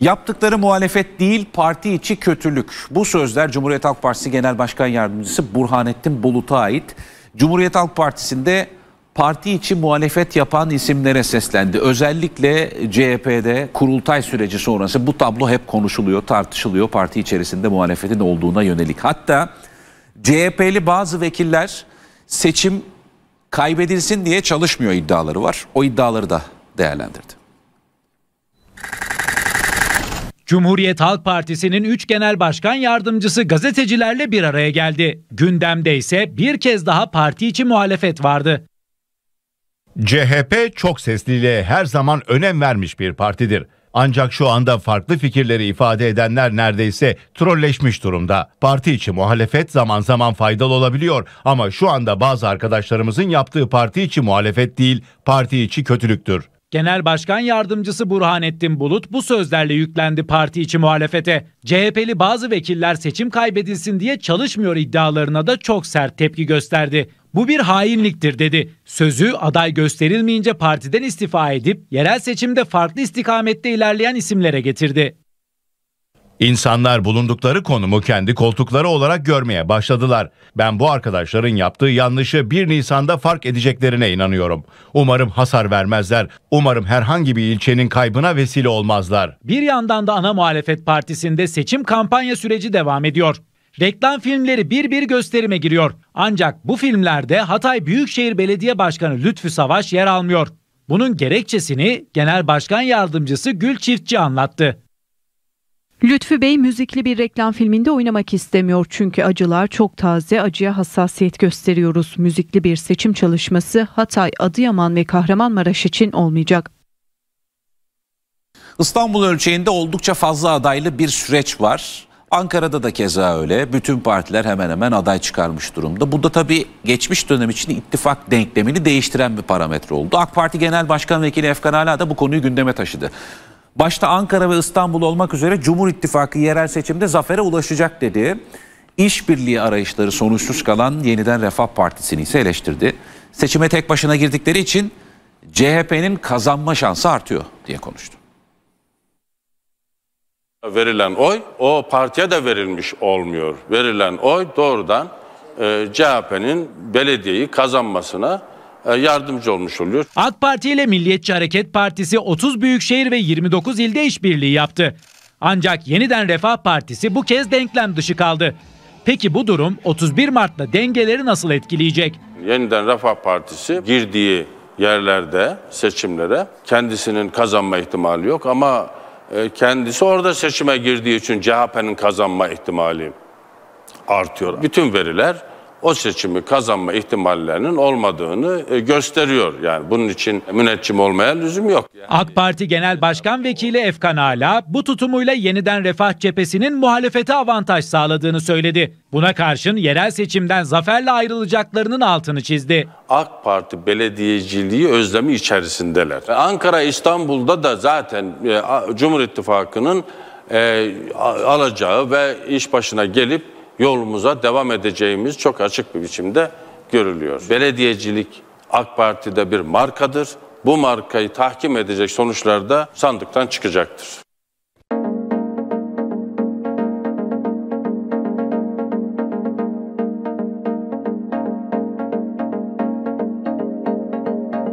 Yaptıkları muhalefet değil parti içi kötülük. Bu sözler Cumhuriyet Halk Partisi Genel Başkan Yardımcısı Burhanettin Bulut'a ait. Cumhuriyet Halk Partisi'nde parti içi muhalefet yapan isimlere seslendi. Özellikle CHP'de kurultay süreci sonrası bu tablo hep konuşuluyor, tartışılıyor. Parti içerisinde muhalefetin olduğuna yönelik. Hatta CHP'li bazı vekiller seçim kaybedilsin diye çalışmıyor iddiaları var. O iddiaları da değerlendirdi. Cumhuriyet Halk Partisi'nin 3 genel başkan yardımcısı gazetecilerle bir araya geldi. Gündemde ise bir kez daha parti içi muhalefet vardı. CHP çok sesliliğe her zaman önem vermiş bir partidir. Ancak şu anda farklı fikirleri ifade edenler neredeyse trolleşmiş durumda. Parti içi muhalefet zaman zaman faydalı olabiliyor ama şu anda bazı arkadaşlarımızın yaptığı parti içi muhalefet değil, parti içi kötülüktür. Genel Başkan Yardımcısı Burhanettin Bulut bu sözlerle yüklendi parti içi muhalefete. CHP'li bazı vekiller seçim kaybedilsin diye çalışmıyor iddialarına da çok sert tepki gösterdi. Bu bir hainliktir dedi. Sözü aday gösterilmeyince partiden istifa edip yerel seçimde farklı istikamette ilerleyen isimlere getirdi. İnsanlar bulundukları konumu kendi koltukları olarak görmeye başladılar. Ben bu arkadaşların yaptığı yanlışı 1 Nisan'da fark edeceklerine inanıyorum. Umarım hasar vermezler. Umarım herhangi bir ilçenin kaybına vesile olmazlar. Bir yandan da ana muhalefet partisinde seçim kampanya süreci devam ediyor. Reklam filmleri bir bir gösterime giriyor. Ancak bu filmlerde Hatay Büyükşehir Belediye Başkanı Lütfü Savaş yer almıyor. Bunun gerekçesini Genel Başkan Yardımcısı Gül Çiftçi anlattı. Lütfü Bey müzikli bir reklam filminde oynamak istemiyor çünkü acılar çok taze, acıya hassasiyet gösteriyoruz. Müzikli bir seçim çalışması Hatay, Adıyaman ve Kahramanmaraş için olmayacak. İstanbul ölçeğinde oldukça fazla adaylı bir süreç var. Ankara'da da keza öyle. Bütün partiler hemen hemen aday çıkarmış durumda. Bu da tabii geçmiş dönem için ittifak denklemini değiştiren bir parametre oldu. AK Parti Genel Başkan Vekili Efkan Ala da bu konuyu gündeme taşıdı. Başta Ankara ve İstanbul olmak üzere Cumhur İttifakı yerel seçimde zafere ulaşacak dedi. İşbirliği arayışları sonuçsuz kalan yeniden Refah Partisi'ni ise eleştirdi. Seçime tek başına girdikleri için CHP'nin kazanma şansı artıyor diye konuştu. Verilen oy o partiye de verilmiş olmuyor. Verilen oy doğrudan e, CHP'nin belediyeyi kazanmasına e, yardımcı olmuş oluyor. AK Parti ile Milliyetçi Hareket Partisi 30 büyükşehir ve 29 ilde işbirliği yaptı. Ancak yeniden Refah Partisi bu kez denklem dışı kaldı. Peki bu durum 31 Mart'ta dengeleri nasıl etkileyecek? Yeniden Refah Partisi girdiği yerlerde seçimlere kendisinin kazanma ihtimali yok ama e, kendisi orada seçime girdiği için CHP'nin kazanma ihtimali artıyor. Bütün veriler o seçimi kazanma ihtimallerinin olmadığını e, gösteriyor. Yani bunun için müneccim olmaya lüzum yok. AK Parti Genel Başkan Vekili Efkan Ala bu tutumuyla yeniden Refah cephesinin muhalefete avantaj sağladığını söyledi. Buna karşın yerel seçimden zaferle ayrılacaklarının altını çizdi. AK Parti belediyeciliği özlemi içerisindeler. E, Ankara İstanbul'da da zaten e, Cumhur İttifakı'nın alacağı ve iş başına gelip yolumuza devam edeceğimiz çok açık bir biçimde görülüyor. Belediyecilik AK Parti'de bir markadır. Bu markayı tahkim edecek sonuçlar da sandıktan çıkacaktır.